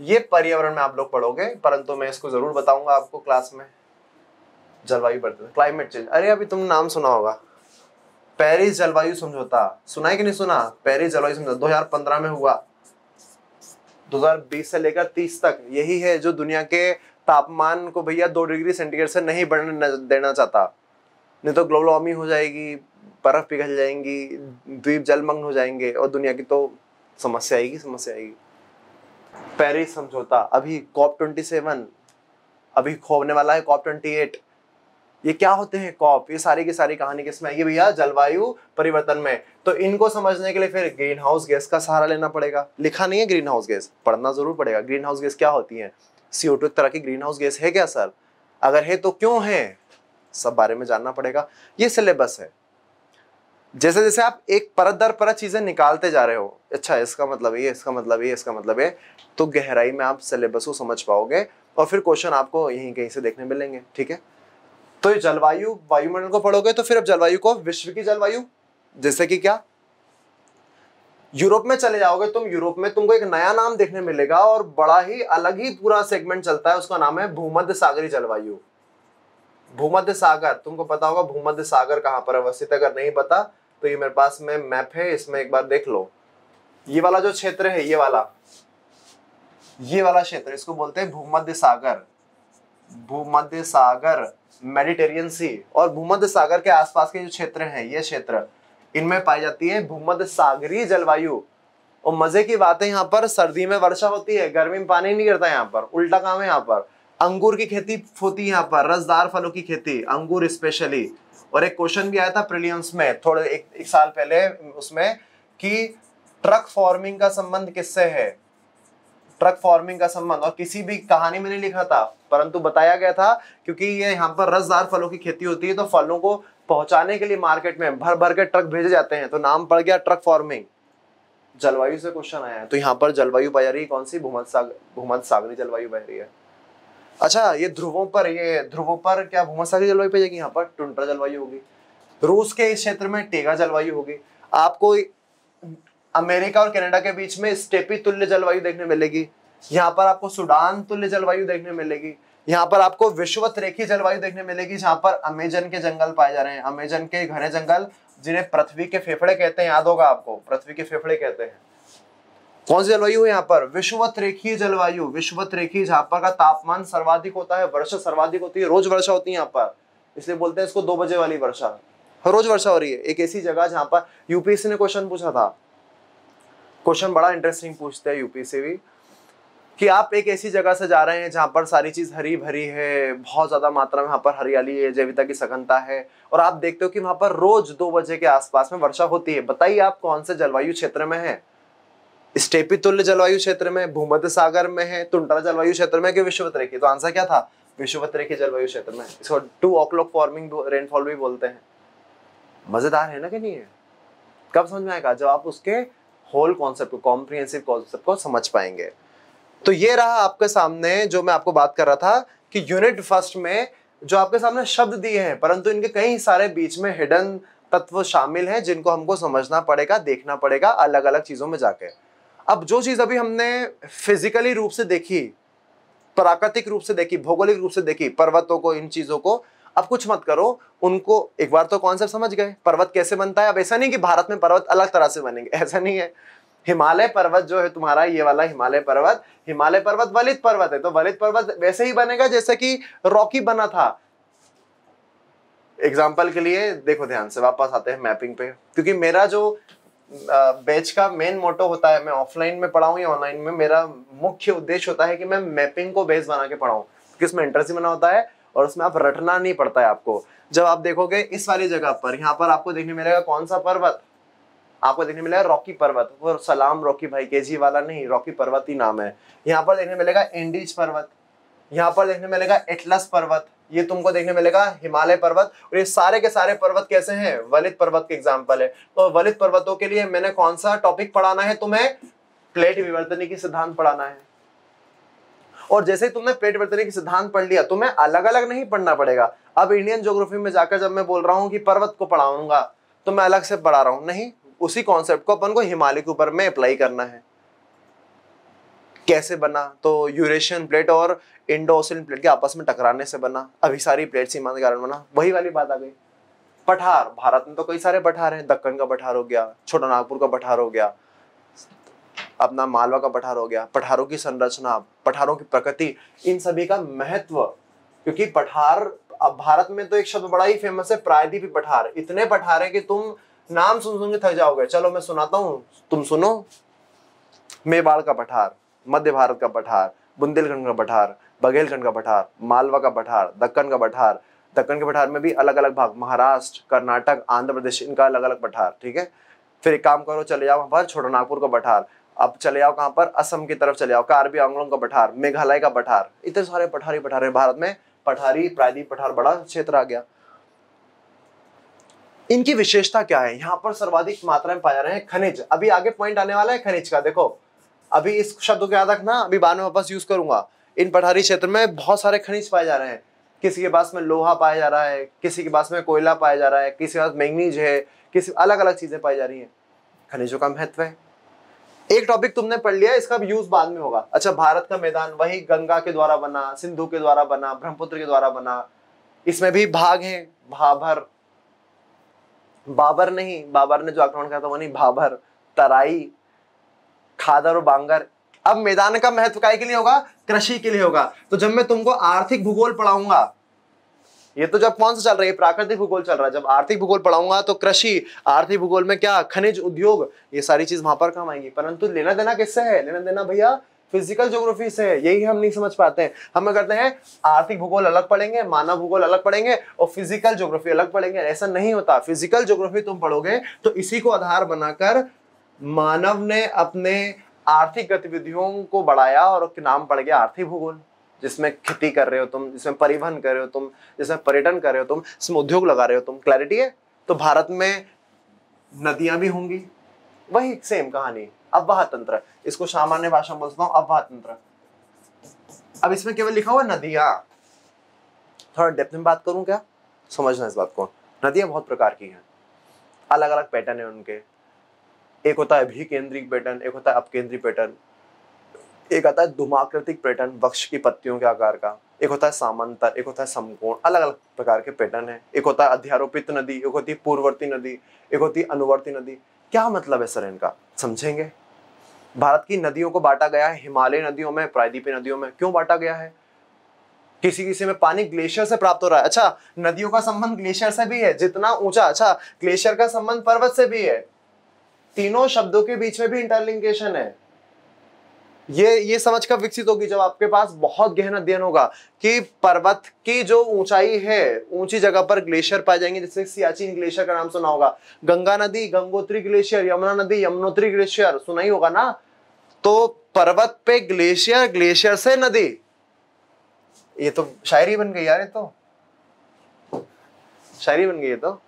ये पर्यावरण में आप लोग पढ़ोगे परंतु मैं इसको जरूर बताऊंगा आपको क्लास में जलवायु परिवर्तन क्लाइमेट चेंज अरे अभी तुमने नाम सुना होगा पेरिस जलवायु समझौता सुना है कि नहीं सुना पेरिस जलवायु समझौता पंद्रह में हुआ 2020 से लेकर 30 तक यही है जो दुनिया के तापमान को भैया दो डिग्री सेंटीग्रेड से नहीं बढ़ने देना चाहता नहीं तो ग्लोबल वार्मिंग हो जाएगी बर्फ पिघल जाएंगी द्वीप जलमग्न हो जाएंगे और दुनिया की तो समस्या आएगी समस्या आएगी पेरिस समझौता अभी कॉप ट्वेंटी सेवन अभी खोने वाला है कॉप ट्वेंटी एट ये क्या होते हैं कॉप ये सारी की सारी कहानी किसमें आएगी भैया जलवायु परिवर्तन में तो इनको समझने के लिए फिर ग्रीन हाउस गैस का सहारा लेना पड़ेगा लिखा नहीं है ग्रीन हाउस गैस पढ़ना जरूर पड़ेगा ग्रीन हाउस गैस क्या होती है सीओ टू एक तरह की ग्रीन हाउस गैस है क्या सर अगर है तो क्यों है सब बारे में जानना पड़ेगा ये सिलेबस है जैसे जैसे आप एक परत दर परत चीज़ें निकालते जा रहे हो अच्छा इसका मतलब ये इसका मतलब ये इसका मतलब ये तो गहराई में आप सिलेबस को समझ पाओगे और फिर क्वेश्चन आपको यहीं कहीं से देखने मिलेंगे ठीक है तो जलवायु वायुमंडल को पढ़ोगे तो फिर अब जलवायु को विश्व की जलवायु जैसे कि क्या यूरोप में चले जाओगे तुम यूरोप में तुमको एक नया नाम देखने मिलेगा और बड़ा ही अलग ही पूरा सेगमेंट चलता है उसका नाम है भूमध्य सागरी जलवायु भूमध्य सागर तुमको पता होगा भूमध्य सागर कहाँ पर अवस्थित तो अगर नहीं पता तो ये मेरे पास में मैप है इसमें एक बार देख लो ये वाला जो क्षेत्र है ये वाला ये वाला क्षेत्र इसको बोलते हैं भूमध्य सागर भूमध्य सागर मेडिटेरियन सी और भूमध्य सागर के आसपास के जो क्षेत्र हैं ये क्षेत्र इनमें पाई जाती है भूमध्य सागरीय जलवायु और मजे की बात है यहाँ पर सर्दी में वर्षा होती है गर्मी में पानी नहीं गिरता यहाँ पर उल्टा काम है यहाँ पर अंगूर की खेती होती है यहाँ पर रसदार फलों की खेती अंगूर स्पेशली और एक क्वेश्चन भी आया था प्रिलियंस में थोड़े एक, एक साल पहले उसमें कि ट्रक फॉर्मिंग का संबंध किससे है ट्रक फॉर्मिंग का संबंध और किसी भी कहानी में नहीं लिखा था परंतु बताया गया था क्योंकि ये यहाँ पर रसदार फलों की खेती होती है तो फलों को पहुंचाने के लिए मार्केट में भर भर के ट्रक भेजे जाते हैं तो नाम पड़ गया ट्रक फॉर्मिंग जलवायु से क्वेश्चन आया है तो यहाँ पर जलवायु बाजारी कौन सी भूमत सागर भूमत सागरी जलवायु बह रही है अच्छा ये ध्रुवों पर ये ध्रुवों पर क्या भूमसा की जलवायु पाई जाएगी यहाँ पर टुंड्रा जलवायु होगी रूस के इस क्षेत्र में टेगा जलवायु होगी आपको अमेरिका और कनाडा के बीच में स्टेपी तुल्य जलवायु देखने मिलेगी यहाँ पर आपको सुडान तुल्य जलवायु देखने मिलेगी यहाँ पर आपको विश्वत रेखी जलवायु देखने मिलेगी जहाँ पर अमेजन के जंगल पाए जा रहे हैं अमेजन के घने जंगल जिन्हें पृथ्वी के फेफड़े कहते हैं याद होगा आपको पृथ्वी के फेफड़े कहते हैं कौन सी जलवायु है यहाँ पर विश्ववत रेखीय जलवायु विषुवत रेखीय जहां पर का तापमान सर्वाधिक होता है वर्षा सर्वाधिक होती है रोज वर्षा होती है यहाँ पर इसलिए बोलते हैं इसको दो बजे वाली वर्षा हाँ, रोज वर्षा हो रही है एक ऐसी जगह जहाँ पर यूपीएससी ने क्वेश्चन पूछा था क्वेश्चन बड़ा इंटरेस्टिंग पूछते हैं यूपीएससी भी कि आप एक ऐसी जगह से जा रहे हैं जहाँ पर सारी चीज़ हरी भरी है बहुत ज़्यादा मात्रा में वहां पर हरियाली है जैविता की सघनता है और आप देखते हो कि वहाँ पर रोज दो बजे के आसपास में वर्षा होती है बताइए आप कौन से जलवायु क्षेत्र में हैं स्टेपितुल्य जलवायु क्षेत्र में भूमध्य सागर में है तुंडरा जलवायु क्षेत्र में कि विश्व रेखी तो आंसर क्या था विश्व रेखी जलवायु क्षेत्र में इसको टू ओ फॉर्मिंग रेनफॉल भी बोलते हैं मजेदार है ना कि नहीं है कब समझ में आएगा जब आप उसके होल कॉन्सेप्ट को कॉम्प्रिहेंसिव कॉन्सेप्ट को समझ पाएंगे तो ये रहा आपके सामने जो मैं आपको बात कर रहा था कि यूनिट फर्स्ट में जो आपके सामने शब्द दिए हैं परंतु इनके कई सारे बीच में हिडन तत्व शामिल हैं जिनको हमको समझना पड़ेगा देखना पड़ेगा अलग अलग चीज़ों में जाके अब जो चीज़ अभी हमने फिजिकली रूप से देखी प्राकृतिक रूप से देखी भौगोलिक रूप से देखी पर्वतों को इन चीज़ों को अब कुछ मत करो उनको एक बार तो कॉन्सेप्ट समझ गए पर्वत कैसे बनता है अब ऐसा नहीं कि भारत में पर्वत अलग तरह से बनेंगे ऐसा नहीं है हिमालय पर्वत जो है तुम्हारा ये वाला हिमालय पर्वत हिमालय पर्वत वलित पर्वत है तो वलित पर्वत वैसे ही बनेगा जैसे कि रॉकी बना था एग्जाम्पल के लिए देखो ध्यान से वापस आते हैं मैपिंग पे क्योंकि मेरा जो बैच का मेन मोटो होता है मैं ऑफलाइन में पढ़ाऊँ या ऑनलाइन में मेरा मुख्य उद्देश्य होता है कि मैं मैपिंग को बेस बना के पढ़ाऊँ क्योंकि उसमें इंटरेस्ट बना होता है और उसमें आप रटना नहीं पड़ता है आपको जब आप देखोगे इस वाली जगह पर यहाँ पर आपको देखने मिलेगा कौन सा पर्वत आपको देखने मिलेगा रॉकी पर्वत वो सलाम रॉकी भाई के जी वाला नहीं रॉकी पर्वत ही नाम है यहाँ पर देखने मिलेगा एंडीज पर्वत यहाँ पर देखने मिलेगा एटलस पर्वत ये तुमको देखने मिलेगा हिमालय पर्वत और ये सारे के सारे पर्वत कैसे हैं वलित पर्वत के एग्जाम्पल है तो वलित पर्वतों के लिए मैंने कौन सा टॉपिक पढ़ाना है तुम्हें प्लेट विवर्तनी की सिद्धांत पढ़ाना है और जैसे ही तुमने प्लेट विवर्तनी की सिद्धांत पढ़ लिया तुम्हें अलग अलग नहीं पढ़ना पड़ेगा अब इंडियन ज्योग्राफी में जाकर जब मैं बोल रहा हूँ कि पर्वत को पढ़ाऊंगा तो मैं अलग से पढ़ा रहा हूँ नहीं उसी कॉन्सेप्ट को अपन को हिमालय के ऊपर में अप्लाई करना है कैसे बना तो यूरेशियन प्लेट और इंडोसियन प्लेट के आपस में टकराने से बना अभी सारी प्लेट सीमा के कारण बना वही वाली बात आ गई पठार भारत में तो कई सारे पठार हैं दक्कन का पठार हो गया छोटा नागपुर का पठार हो गया अपना मालवा का पठार हो गया पठारों की संरचना पठारों की प्रकृति इन सभी का महत्व क्योंकि पठार अब भारत में तो एक शब्द बड़ा ही फेमस है प्रायद्वीपी पठार इतने पठार है कि तुम नाम सुन सुन के थक जाओगे चलो मैं सुनाता हूँ तुम सुनो मेवाड़ का पठार मध्य भारत का पठार बुंदेलखंड का पठार बघेलखंड का पठार मालवा का पठार दक्कन का पठार दक्कन के पठार में भी अलग अलग भाग महाराष्ट्र कर्नाटक आंध्र प्रदेश इनका अलग अलग पठार ठीक है फिर एक काम करो चले जाओ वहाँ पर छोटो नागपुर का पठार अब चले जाओ कहाँ पर असम की तरफ चले जाओ कार्बी आंगलों का पठार मेघालय का पठार इतने सारे पठारी पठार है भारत में पठारी प्रायदीप पठार बड़ा क्षेत्र आ गया इनकी विशेषता क्या है यहाँ पर सर्वाधिक मात्रा में पाया रहे हैं खनिज अभी आगे पॉइंट आने वाला है खनिज का देखो अभी इस शब्द को याद रखना अभी बाद में वापस यूज करूंगा इन पठारी क्षेत्र में बहुत सारे खनिज पाए जा रहे हैं किसी के पास में लोहा पाया जा रहा है किसी के पास में कोयला पाया जा रहा है किसी के पास मैंगनीज है किसी अलग अलग चीजें पाई जा रही हैं खनिजों का महत्व है एक टॉपिक तुमने पढ़ लिया इसका यूज बाद में होगा अच्छा भारत का मैदान वही गंगा के द्वारा बना सिंधु के द्वारा बना ब्रह्मपुत्र के द्वारा बना इसमें भी भाग है भाभर बाबर नहीं बाबर ने जो आक्रमण किया था वो नहीं भाभर तराई खादर और बांगर अब मैदान का महत्व काय के लिए होगा कृषि के लिए होगा तो जब मैं तुमको आर्थिक भूगोल पढ़ाऊंगा ये तो जब कौन सा चल रहा है प्राकृतिक भूगोल चल रहा है जब आर्थिक भूगोल पढ़ाऊंगा तो कृषि आर्थिक भूगोल में क्या खनिज उद्योग ये सारी चीज वहां पर काम आएगी परंतु लेना देना किससे है लेना देना भैया फिजिकल ज्योग्राफी से है यही हम नहीं समझ पाते हैं हम करते हैं आर्थिक भूगोल अलग पढ़ेंगे मानव भूगोल अलग पढ़ेंगे और फिजिकल ज्योग्राफी अलग पढ़ेंगे ऐसा नहीं होता फिजिकल ज्योग्राफी तुम पढ़ोगे तो इसी को आधार बनाकर मानव ने अपने आर्थिक गतिविधियों को बढ़ाया और नाम पड़ गया आर्थिक भूगोल जिसमें खेती कर रहे हो तुम जिसमें परिवहन कर रहे हो तुम जिसमें पर्यटन कर रहे हो तुम जिसमें उद्योग लगा रहे हो तुम क्लैरिटी है तो भारत में नदियां भी होंगी वही सेम कहानी अववाह तंत्र इसको सामान्य भाषा में बोलता हूँ अबवाह तंत्र अब इसमें केवल लिखा हुआ नदियां थोड़ा डेप्थ में बात करूं क्या समझना इस बात को नदियां बहुत प्रकार की हैं अलग अलग पैटर्न है उनके एक होता है अभिकेंद्रिक पैटर्न एक होता है अपकेंद्रीय पैटर्न एक आता है धुमाकृतिक पैटर्न वक्ष की पत्तियों के आकार का एक होता है सामांतर एक होता है समकोण अलग अलग प्रकार के पैटर्न है एक होता है अध्यारोपित नदी एक होती है पूर्ववर्ती नदी एक होती है अनुवर्ती नदी क्या मतलब है सर इनका समझेंगे भारत की नदियों को बांटा गया है हिमालय नदियों में प्रायदीपी नदियों में क्यों बांटा गया है किसी किसी में पानी ग्लेशियर से प्राप्त हो रहा है अच्छा नदियों का संबंध ग्लेशियर से भी है जितना ऊंचा अच्छा ग्लेशियर का संबंध पर्वत से भी है तीनों शब्दों के बीच में भी इंटरलिंकेशन है ये ये समझ कर विकसित होगी जब आपके पास बहुत गहन अध्ययन होगा कि पर्वत की जो ऊंचाई है ऊंची जगह पर ग्लेशियर पाए जाएंगे जैसे सियाचिन ग्लेशियर का नाम सुना होगा गंगा नदी गंगोत्री ग्लेशियर यमुना नदी यमुनोत्री ग्लेशियर सुना ही होगा ना तो पर्वत पे ग्लेशियर ग्लेशियर से नदी ये तो शायरी बन गई यार ये तो शायरी बन गई ये तो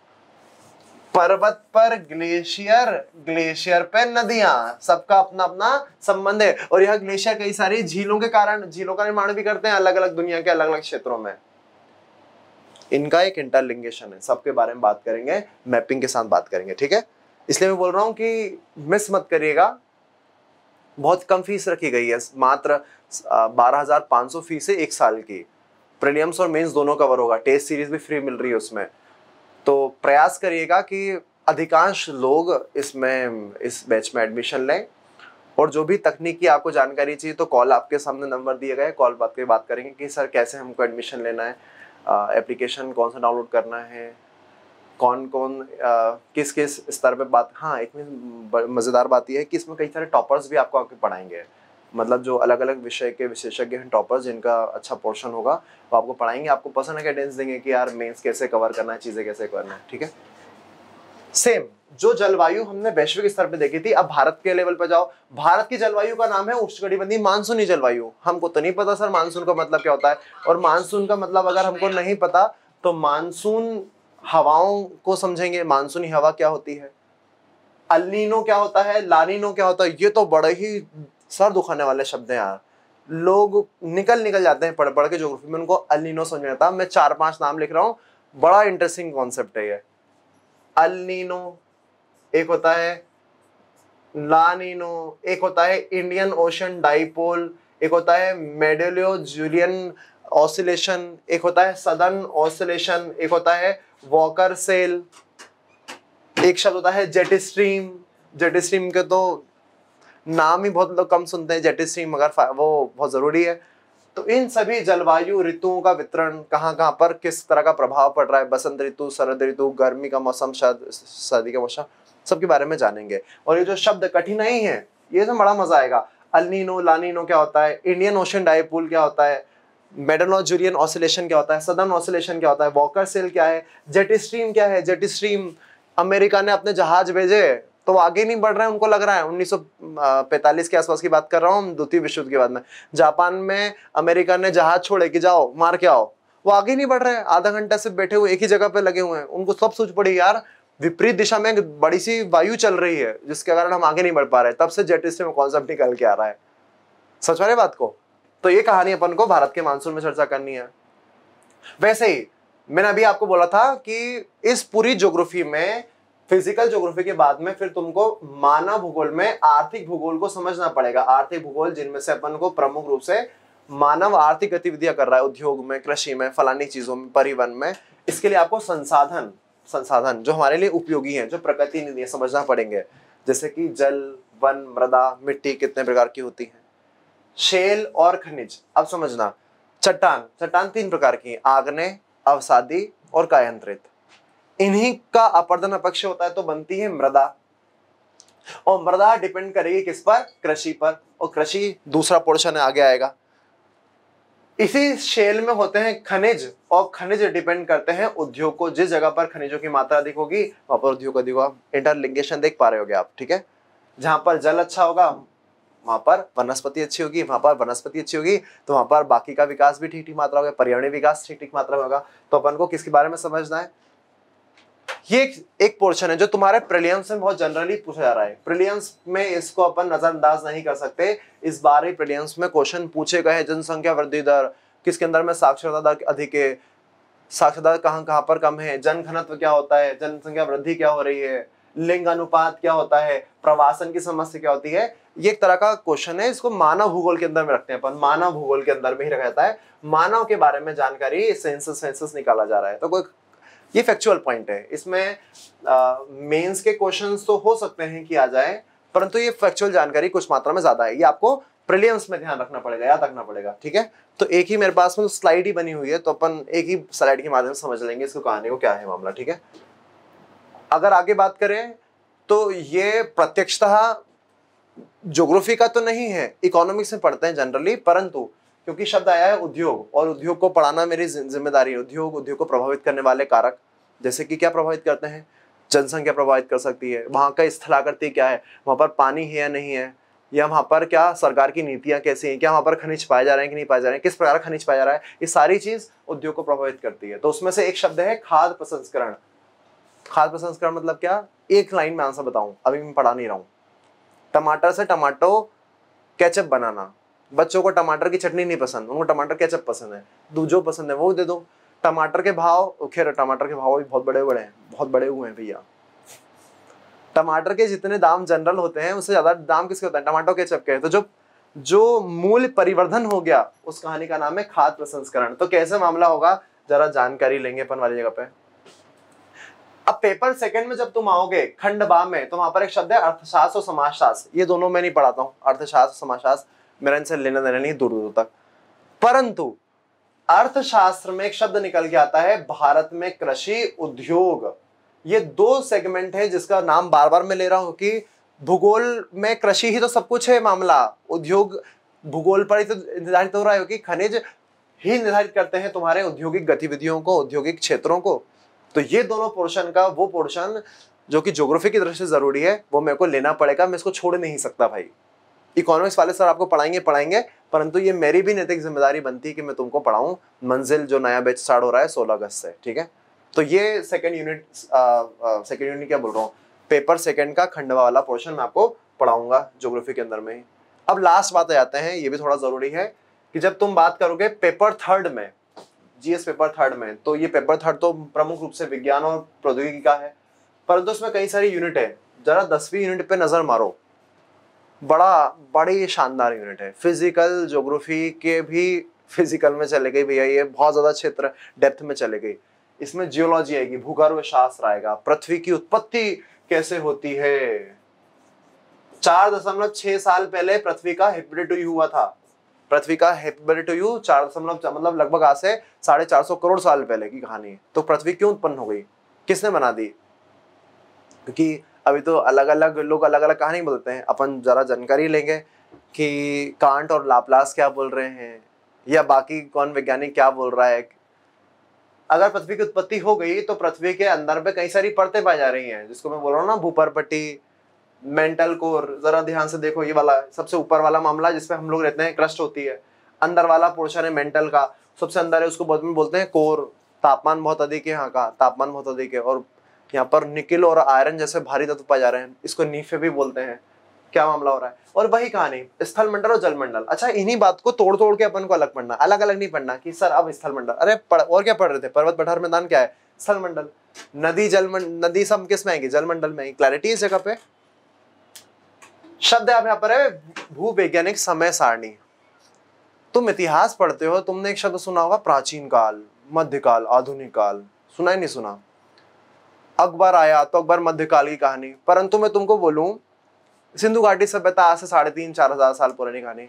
पर्वत पर ग्लेशियर ग्लेशियर पे नदियां सबका अपना अपना संबंध है और यह ग्लेशियर कई सारी झीलों के कारण झीलों का निर्माण भी करते हैं अलग अलग दुनिया के अलग अलग क्षेत्रों में इनका एक इंटरलिंगेशन है सबके बारे में बात करेंगे मैपिंग के साथ बात करेंगे ठीक है इसलिए मैं बोल रहा हूँ कि मिस मत करिएगा बहुत कम फीस रखी गई है मात्र बारह हजार पांच सौ फीस है एक साल की प्रीलियम्स और मेंस दोनों कवर होगा टेस्ट सीरीज भी फ्री मिल रही है उसमें तो प्रयास करिएगा कि अधिकांश लोग इसमें इस बैच में एडमिशन लें और जो भी तकनीकी आपको जानकारी चाहिए तो कॉल आपके सामने नंबर दिए गए कॉल बात के बात करेंगे कि सर कैसे हमको एडमिशन लेना है एप्लीकेशन कौन सा डाउनलोड करना है कौन कौन आ, किस किस स्तर पे बात हाँ एक मज़ेदार बात यह है कि इसमें कई सारे टॉपर्स भी आपको आके पढ़ाएंगे मतलब जो अलग अलग विषय के विशेषज्ञ हैं टॉपर्स जिनका अच्छा पोर्शन होगा वो आपको पढ़ाएंगे आपको पर्सनल गाइडेंस देंगे कि यार मेंस कैसे कवर करना है चीज़ें कैसे करना है ठीक है सेम जो जलवायु हमने वैश्विक स्तर पे देखी थी अब भारत के लेवल पर जाओ भारत की जलवायु का नाम है उष्णकटिबंधीय मानसूनी जलवायु हमको तो नहीं पता सर मानसून का मतलब क्या होता है और मानसून का मतलब अगर हमको नहीं पता तो मानसून हवाओं को समझेंगे मानसूनी हवा क्या होती है अल्लीनो क्या होता है लानिनो क्या होता है ये तो बड़े ही सर दुखाने वाले शब्द हैं यार लोग निकल निकल जाते हैं पढ़ पढ़ के जोग्राफी में उनको अलिनो समझ में आता मैं चार पांच नाम लिख रहा हूँ बड़ा इंटरेस्टिंग कॉन्सेप्ट है ये अलिनो एक होता है लानिनो एक होता है इंडियन ओशन डाइपोल एक होता है मेडोलियो जूलियन ऑसिलेशन एक होता है सदन ऑसिलेशन एक होता है वॉकर सेल एक शब्द होता है जेट स्ट्रीम जेट स्ट्रीम के तो नाम ही बहुत लोग कम सुनते हैं जेटिस स्ट्रीम मगर वो बहुत ज़रूरी है तो इन सभी जलवायु ऋतुओं का वितरण कहाँ कहाँ पर किस तरह का प्रभाव पड़ रहा है बसंत ऋतु शरद ऋतु गर्मी का मौसम सर्दी का मौसम सबके बारे में जानेंगे और ये जो शब्द कठिनाई है ये सब तो बड़ा मजा आएगा अलिनो लानीनो क्या होता है इंडियन ओशन डाइपूल क्या होता है मेडनोजूरियन ऑसिलेशन क्या होता है सदन ऑसिलेशन क्या होता है वॉकर सेल क्या है जेट स्ट्रीम क्या है जेट स्ट्रीम अमेरिका ने अपने जहाज भेजे तो वो आगे नहीं बढ़ रहे हैं उनको लग रहा है 1945 के आसपास की बात कर रहा हूँ द्वितीय विश्व युद्ध के बाद में जापान में अमेरिका ने जहाज छोड़े कि जाओ मार के आओ वो आगे नहीं बढ़ रहे हैं आधा घंटा से बैठे हुए एक ही जगह पे लगे हुए हैं उनको सब सोच पड़ी यार विपरीत दिशा में एक बड़ी सी वायु चल रही है जिसके कारण हम आगे नहीं बढ़ पा रहे तब से जेट स्ट्रीम कॉन्सेप्ट निकल के आ रहा है सच वाले बात को तो ये कहानी अपन को भारत के मानसून में चर्चा करनी है वैसे ही मैंने अभी आपको बोला था कि इस पूरी ज्योग्राफी में फिजिकल ज्योग्राफी के बाद में फिर तुमको मानव भूगोल में आर्थिक भूगोल को समझना पड़ेगा आर्थिक भूगोल जिनमें से अपन को प्रमुख रूप से मानव आर्थिक गतिविधियां कर रहा है उद्योग में कृषि में फलानी चीजों में परिवहन में इसके लिए आपको संसाधन संसाधन जो हमारे लिए उपयोगी हैं जो प्रकृति निधि है समझना पड़ेंगे जैसे कि जल वन मृदा मिट्टी कितने प्रकार की होती है शेल और खनिज अब समझना चट्टान चट्टान तीन प्रकार की आग्ने अवसादी और कायंत्रित इन्हीं का अपर्दन अपक्ष होता है तो बनती है मृदा और मृदा डिपेंड करेगी किस पर कृषि पर और कृषि दूसरा पोर्शन आगे आएगा इसी शेल में होते हैं खनिज और खनिज डिपेंड करते हैं उद्योग को जिस जगह पर खनिजों की मात्रा अधिक होगी वहां पर उद्योग अधिक होगा इंटरलिंगेशन देख पा रहे होगे आप ठीक है जहां पर जल अच्छा होगा वहां पर वनस्पति अच्छी होगी वहां पर वनस्पति अच्छी होगी तो वहां पर बाकी का विकास भी ठीक ठीक मात्रा होगा पर्यावरणीय विकास ठीक ठीक मात्रा में होगा तो अपन को किसके बारे में समझना है ये एक पोर्शन है जो तुम्हारे प्रिलियंस में बहुत जनरली पूछा जा रहा है प्रिलियंस में इसको अपन नजरअंदाज नहीं कर सकते इस बार ही प्रिलियंस में क्वेश्चन पूछे गए जनसंख्या वृद्धि दर किसके अंदर में साक्षरता दर अधिक है साक्षरता कहाँ कहाँ पर कम है जन घनत्व क्या होता है जनसंख्या वृद्धि क्या हो रही है लिंग अनुपात क्या होता है प्रवासन की समस्या क्या होती है ये एक तरह का क्वेश्चन है इसको मानव भूगोल के अंदर में रखते हैं अपन मानव भूगोल के अंदर में ही रखा जाता है मानव के बारे में जानकारी सेंसस सेंसस निकाला जा रहा है तो कोई ये फैक्चुअल पॉइंट है इसमें मेंस के क्वेश्चंस तो हो सकते हैं कि आ जाए परंतु ये फैक्चुअल जानकारी कुछ मात्रा में ज्यादा है ये आपको प्रिलियम्स में ध्यान रखना पड़ेगा याद रखना पड़ेगा ठीक है तो एक ही मेरे पास में स्लाइड तो ही बनी हुई है तो अपन एक ही स्लाइड के माध्यम से समझ लेंगे इसको कहानी को क्या है मामला ठीक है अगर आगे बात करें तो ये प्रत्यक्षता ज्योग्राफी का तो नहीं है इकोनॉमिक्स में पढ़ते हैं जनरली परंतु क्योंकि शब्द आया है उद्योग और उद्योग को पढ़ाना मेरी जिम्मेदारी है उद्योग उद्योग को प्रभावित करने वाले कारक जैसे कि क्या प्रभावित करते हैं जनसंख्या प्रभावित कर सकती है वहाँ का स्थलाकृति क्या है वहाँ पर पानी है या नहीं है या वहाँ पर क्या सरकार की नीतियाँ कैसी हैं क्या वहाँ पर खनिज पाए जा रहे हैं कि नहीं पाए जा रहे हैं किस प्रकार खनिज पाया जा रहा है ये सारी चीज़ उद्योग को प्रभावित करती है तो उसमें से एक शब्द है खाद्य प्रसंस्करण खाद्य प्रसंस्करण मतलब क्या एक लाइन में आंसर बताऊँ अभी मैं पढ़ा नहीं रहा हूँ टमाटर से टमाटो केचप बनाना बच्चों को टमाटर की चटनी नहीं पसंद उनको टमाटर केचप पसंद है जो पसंद है वो दे दो टमाटर के भाव खेर टमाटर के भाव भी बहुत बड़े बड़े हैं बहुत बड़े हुए हैं भैया टमाटर के जितने दाम जनरल होते हैं उससे ज्यादा दाम किसके होता है टमाटो के चपके तो जो जो मूल परिवर्धन हो गया उस कहानी का नाम है खाद प्रसंस्करण तो कैसे मामला होगा जरा जानकारी लेंगे अपन वाली जगह पे अब पेपर सेकंड में जब तुम आओगे खंड बा में तो वहां पर एक शब्द है अर्थशास्त्र और समाजशास्त्र ये दोनों मैं नहीं पढ़ाता हूँ अर्थशास्त्र समाजशास्त्र मेरा इनसे लेना देना नहीं दूर दूर तक परंतु अर्थशास्त्र में एक शब्द निकल के आता है भारत में कृषि उद्योग ये दो सेगमेंट है जिसका नाम बार बार मैं ले रहा हूं कि भूगोल में कृषि ही तो सब कुछ है मामला उद्योग भूगोल पर ही तो निर्धारित हो रहा है कि खनिज ही निर्धारित करते हैं तुम्हारे औद्योगिक गतिविधियों को औद्योगिक क्षेत्रों को तो ये दोनों पोर्शन का वो पोर्शन जो कि ज्योग्राफी की दृष्टि से जरूरी है वो मेरे को लेना पड़ेगा मैं इसको छोड़ नहीं सकता भाई इकोनॉमिक्स वाले सर आपको पढ़ाएंगे पढ़ाएंगे परंतु ये मेरी भी नैतिक जिम्मेदारी बनती है कि मैं तुमको पढ़ाऊँ मंजिल जो नया बैच स्टार्ट हो रहा है सोलह अगस्त से ठीक है तो ये सेकेंड यूनिट सेकेंड यूनिट क्या बोल रहा हूँ पेपर सेकेंड का खंडवा वाला पोर्शन मैं आपको पढ़ाऊंगा जोग्राफी के अंदर में अब लास्ट बात आ जाते हैं ये भी थोड़ा ज़रूरी है कि जब तुम बात करोगे पेपर थर्ड में जीएस पेपर थर्ड में तो ये पेपर थर्ड तो प्रमुख रूप से विज्ञान और प्रौद्योगिकी का है परंतु उसमें कई सारी यूनिट है जरा दसवीं यूनिट पे नज़र मारो बड़ा बड़ी शानदार यूनिट है फिजिकल जोग्राफी के भी फिजिकल में चले गई भैया ये बहुत ज़्यादा क्षेत्र डेप्थ में चले गई इसमें जियोलॉजी आएगी भूगर्भ शास्त्र आएगा पृथ्वी की उत्पत्ति कैसे होती है चार दशमलव छह साल पहले पृथ्वी का हेपेटाइटिस हुआ था पृथ्वी का हेपेटाइटिस चार दशमलव मतलब लगभग आज से साढ़े चार सौ करोड़ साल पहले की कहानी तो पृथ्वी क्यों उत्पन्न हो गई किसने बना दी क्योंकि अभी तो अलग अलग लोग अलग अलग कहानी बोलते हैं अपन ज़रा जानकारी लेंगे कि कांट और लाप्लास क्या बोल रहे हैं या बाकी कौन वैज्ञानिक क्या बोल रहा है अगर पृथ्वी की उत्पत्ति हो गई तो पृथ्वी के अंदर में कई सारी परतें पाई जा रही हैं जिसको मैं बोल रहा हूँ ना पट्टी मेंटल कोर ज़रा ध्यान से देखो ये वाला सबसे ऊपर वाला मामला जिसपे हम लोग रहते हैं क्रस्ट होती है अंदर वाला पोर्शन है मेंटल का सबसे अंदर है उसको बहुत में बोलते हैं कोर तापमान बहुत अधिक है यहाँ का तापमान बहुत अधिक है और यहाँ पर निकिल और आयरन जैसे भारी तत्व पाए जा रहे हैं इसको नीफे भी बोलते हैं क्या मामला हो रहा है और वही कहानी स्थल मंडल और जल मंडल अच्छा इन्हीं बात को तोड़ तोड़ के अपन को अलग पढ़ना अलग अलग नहीं पढ़ना कि सर अब स्थल मंडल अरे पढ़ और क्या पढ़ रहे थे पर्वत पठार मैदान क्या है स्थल मंडल नदी जल नदी सब किस में आएगी जल मंडल में क्लैरिटी इस जगह पे शब्द आप यहाँ पर है भूवैज्ञानिक समय सारणी तुम इतिहास पढ़ते हो तुमने एक शब्द सुना होगा प्राचीन काल मध्यकाल आधुनिक काल सुना ही नहीं सुना अकबर आया तो अकबर मध्यकाल की कहानी परंतु मैं तुमको बोलूँ सिंधु घाटी सभ्यता आज से साढ़े तीन चार हजार साल पुरानी कहानी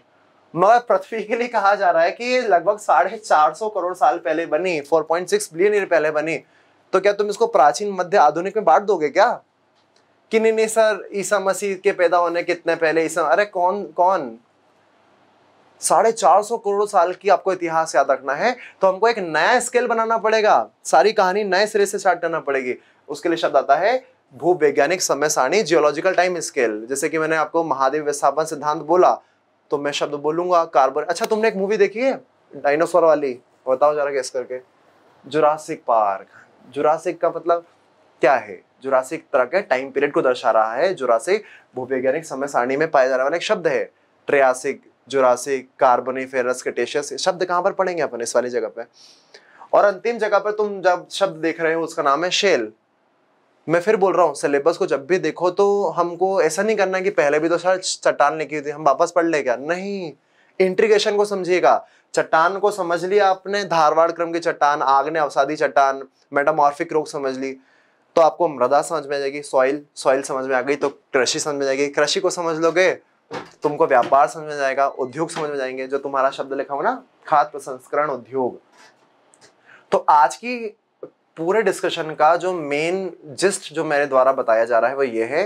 मगर पृथ्वी के लिए कहा जा रहा है कि ये लगभग साढ़े चार सौ करोड़ साल पहले बनी four point six billion year पहले बनी तो क्या तुम इसको प्राचीन मध्य आधुनिक में बांट दोगे क्या कि नहीं नहीं सर ईसा मसीह के पैदा होने कितने पहले ईसा अरे कौन कौन साढ़े चार सौ करोड़ साल की आपको इतिहास याद रखना है तो हमको एक नया स्केल बनाना पड़ेगा सारी कहानी नए सिरे से स्टार्ट करना पड़ेगी उसके लिए शब्द आता है भू वैज्ञानिक समय सारणी जियोलॉजिकल टाइम स्केल जैसे कि मैंने आपको महादेव विस्थापन सिद्धांत बोला तो मैं शब्द बोलूंगा कार्बन अच्छा तुमने एक मूवी देखी है डायनासोर वाली बताओ जरा कैस करके जुरासिक पार्क जुरासिक का मतलब क्या है जुरासिक तरह के टाइम पीरियड को दर्शा रहा है जुरासिक भूवैज्ञानिक समय सारणी में पाया जाने वाला एक शब्द है Triassic Jurassic carboniferous Cretaceous शब्द कहाँ पर पढ़ेंगे अपन इस वाली जगह पे और अंतिम जगह पर तुम जब शब्द देख रहे हो उसका नाम है शेल मैं फिर बोल रहा हूँ सिलेबस को जब भी देखो तो हमको ऐसा नहीं करना कि पहले भी तो सर चट्टान लिखी हुई थी हम वापस पढ़ ले क्या नहीं इंट्रीगेशन को समझिएगा चट्टान को समझ लिया आपने धारवाड़ क्रम की चट्टान आग ने अवसादी चट्टान मेटामॉर्फिक रोग समझ ली तो आपको मृदा समझ में आ जाएगी सॉइल सॉइल समझ में आ गई तो कृषि समझ में आ जाएगी कृषि को समझ लोगे तुमको व्यापार समझ में जाएगा उद्योग समझ में जाएंगे जो तुम्हारा शब्द लिखा हो ना खाद्य प्रसंस्करण उद्योग तो आज की पूरे डिस्कशन का जो मेन जिस्ट जो मेरे द्वारा बताया जा रहा है वो ये है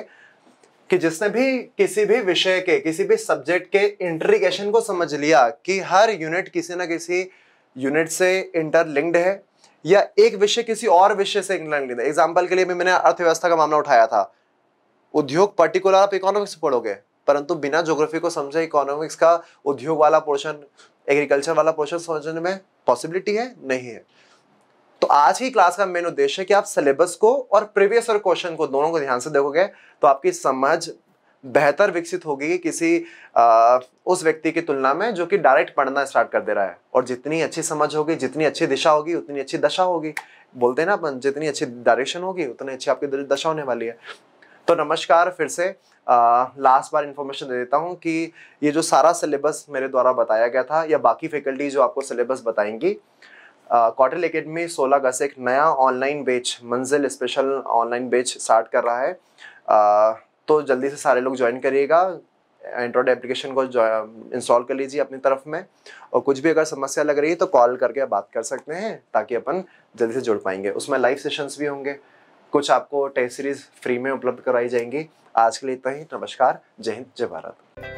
कि जिसने भी किसी भी विषय के किसी भी सब्जेक्ट के इंट्रीगेशन को समझ लिया कि हर यूनिट किसी ना किसी यूनिट से इंटरलिंक्ड है या एक विषय किसी और विषय से इंटरलिंक्ड है एग्जाम्पल के लिए भी मैंने अर्थव्यवस्था का मामला उठाया था उद्योग पर्टिकुलर आप इकोनॉमिक्स पढ़ोगे परंतु बिना ज्योग्राफी को समझे इकोनॉमिक्स का उद्योग वाला पोर्शन एग्रीकल्चर वाला पोर्शन समझने में पॉसिबिलिटी है नहीं है तो आज की क्लास का मेन उद्देश्य है कि आप सिलेबस को और प्रीवियस और क्वेश्चन को दोनों को ध्यान से देखोगे तो आपकी समझ बेहतर विकसित होगी कि किसी आ, उस व्यक्ति की तुलना में जो कि डायरेक्ट पढ़ना स्टार्ट कर दे रहा है और जितनी अच्छी समझ होगी जितनी अच्छी दिशा होगी उतनी अच्छी दशा होगी बोलते हैं ना अपन जितनी अच्छी डायरेक्शन होगी उतनी अच्छी आपकी दशा होने वाली है तो नमस्कार फिर से लास्ट बार इन्फॉर्मेशन दे देता हूँ कि ये जो सारा सिलेबस मेरे द्वारा बताया गया था या बाकी फैकल्टी जो आपको सिलेबस बताएंगी कॉटल अकेडमी सोलह अगस्त एक नया ऑनलाइन बेच मंजिल स्पेशल ऑनलाइन बेच स्टार्ट कर रहा है आ, तो जल्दी से सारे लोग ज्वाइन करिएगा एंड्रॉयड एप्लीकेशन को इंस्टॉल कर लीजिए अपनी तरफ में और कुछ भी अगर समस्या लग रही है तो कॉल करके बात कर सकते हैं ताकि अपन जल्दी से जुड़ पाएंगे उसमें लाइव सेशंस भी होंगे कुछ आपको टेस्ट सीरीज फ्री में उपलब्ध कराई जाएंगी आज के लिए इतना ही नमस्कार जय हिंद जय भारत